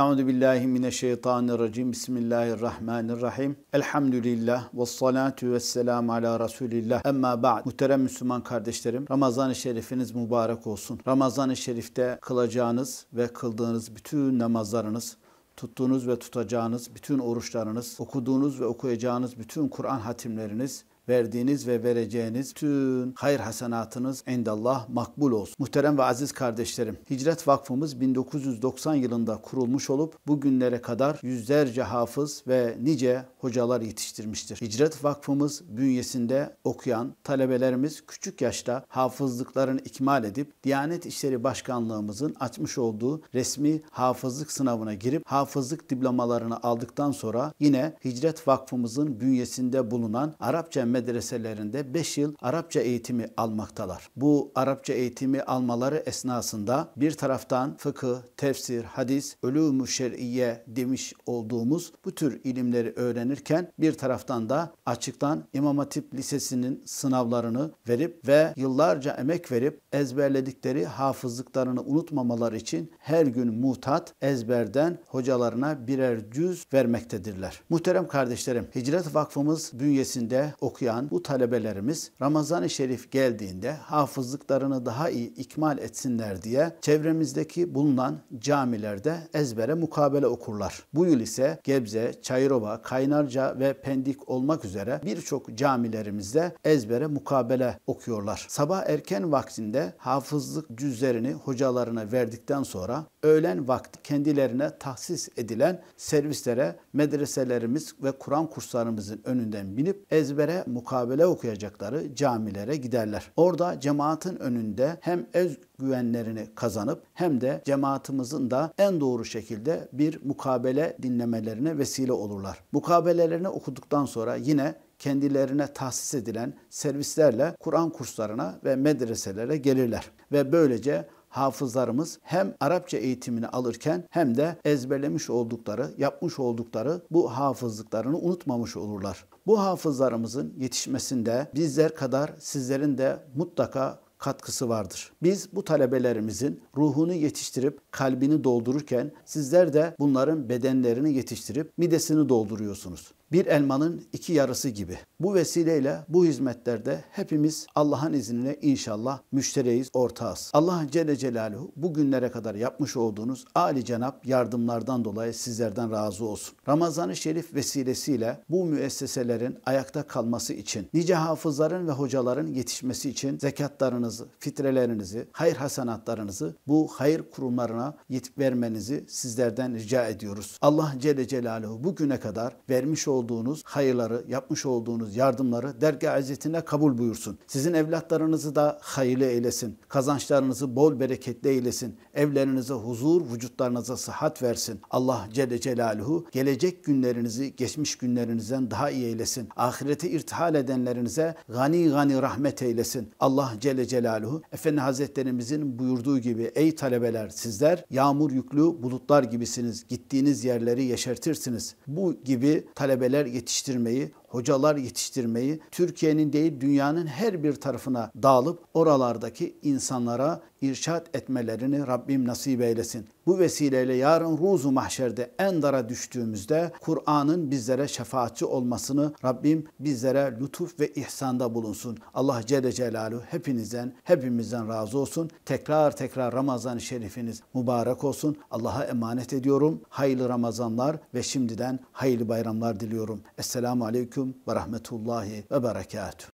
Euzu billahi mineşşeytanirracim. Bismillahirrahmanirrahim. Elhamdülillah ve salatu vesselam ala Resulillah. Emma ba'd. Muhterem Müslüman kardeşlerim, Ramazan-ı Şerifiniz mübarek olsun. Ramazan-ı Şerif'te kılacağınız ve kıldığınız bütün namazlarınız tuttuğunuz ve tutacağınız bütün oruçlarınız, okuduğunuz ve okuyacağınız bütün Kur'an hatimleriniz verdiğiniz ve vereceğiniz tüm hayır hasenatınız endallah makbul olsun. Muhterem ve aziz kardeşlerim, Hicret Vakfımız 1990 yılında kurulmuş olup bugünlere kadar yüzlerce hafız ve nice hocalar yetiştirmiştir. Hicret Vakfımız bünyesinde okuyan talebelerimiz küçük yaşta hafızlıklarını ikmal edip Diyanet İşleri Başkanlığımızın açmış olduğu resmi hafızlık sınavına girip hafızlık diplomalarını aldıktan sonra yine Hicret Vakfımızın bünyesinde bulunan Arapça medreselerinde 5 yıl Arapça eğitimi almaktalar. Bu Arapça eğitimi almaları esnasında bir taraftan fıkıh, tefsir, hadis, ölümü şer'iye demiş olduğumuz bu tür ilimleri öğrenirken bir taraftan da açıktan İmam Hatip Lisesi'nin sınavlarını verip ve yıllarca emek verip ezberledikleri hafızlıklarını unutmamaları için her gün mutat ezberden hocalarına birer cüz vermektedirler. Muhterem kardeşlerim, Hicret Vakfımız bünyesinde okuyan okuyan bu talebelerimiz Ramazan-ı Şerif geldiğinde hafızlıklarını daha iyi ikmal etsinler diye çevremizdeki bulunan camilerde ezbere mukabele okurlar. Bu yıl ise Gebze, Çayırova, Kaynarca ve Pendik olmak üzere birçok camilerimizde ezbere mukabele okuyorlar. Sabah erken vaktinde hafızlık cüzlerini hocalarına verdikten sonra öğlen vakti kendilerine tahsis edilen servislere medreselerimiz ve Kur'an kurslarımızın önünden binip ezbere mukabele okuyacakları camilere giderler. Orada cemaatin önünde hem öz güvenlerini kazanıp hem de cemaatimizin da en doğru şekilde bir mukabele dinlemelerine vesile olurlar. Mukabelelerini okuduktan sonra yine kendilerine tahsis edilen servislerle Kur'an kurslarına ve medreselere gelirler ve böylece hafızlarımız hem Arapça eğitimini alırken hem de ezberlemiş oldukları, yapmış oldukları bu hafızlıklarını unutmamış olurlar. Bu hafızlarımızın yetişmesinde bizler kadar sizlerin de mutlaka katkısı vardır. Biz bu talebelerimizin ruhunu yetiştirip kalbini doldururken sizler de bunların bedenlerini yetiştirip midesini dolduruyorsunuz bir elmanın iki yarısı gibi. Bu vesileyle bu hizmetlerde hepimiz Allah'ın izniyle inşallah müşteriyiz, ortağız. Allah Celle Celaluhu bu günlere kadar yapmış olduğunuz Ali Cenap yardımlardan dolayı sizlerden razı olsun. Ramazan-ı Şerif vesilesiyle bu müesseselerin ayakta kalması için, nice hafızların ve hocaların yetişmesi için zekatlarınızı, fitrelerinizi, hayır hasanatlarınızı bu hayır kurumlarına yetip vermenizi sizlerden rica ediyoruz. Allah Celle Celaluhu bugüne kadar vermiş olduğunuz olduğunuz hayırları, yapmış olduğunuz yardımları derge izzetine kabul buyursun. Sizin evlatlarınızı da hayırlı eylesin. Kazançlarınızı bol bereketli eylesin. Evlerinize huzur, vücutlarınıza sıhhat versin. Allah Celle Celaluhu gelecek günlerinizi geçmiş günlerinizden daha iyi eylesin. Ahirete irtihal edenlerinize gani gani rahmet eylesin. Allah Celle Celaluhu Efendi Hazretlerimizin buyurduğu gibi ey talebeler sizler yağmur yüklü bulutlar gibisiniz. Gittiğiniz yerleri yeşertirsiniz. Bu gibi talebeler bireyler yetiştirmeyi hocalar yetiştirmeyi Türkiye'nin değil dünyanın her bir tarafına dağılıp oralardaki insanlara irşat etmelerini Rabbim nasip eylesin. Bu vesileyle yarın ruzu mahşerde en dara düştüğümüzde Kur'an'ın bizlere şefaatçi olmasını Rabbim bizlere lütuf ve ihsanda bulunsun. Allah Celle Celaluhu hepinizden, hepimizden razı olsun. Tekrar tekrar Ramazan-ı Şerifiniz mübarek olsun. Allah'a emanet ediyorum. Hayırlı Ramazanlar ve şimdiden hayırlı bayramlar diliyorum. Esselamu Aleyküm aleyküm ve rahmetullahi ve berekatuhu.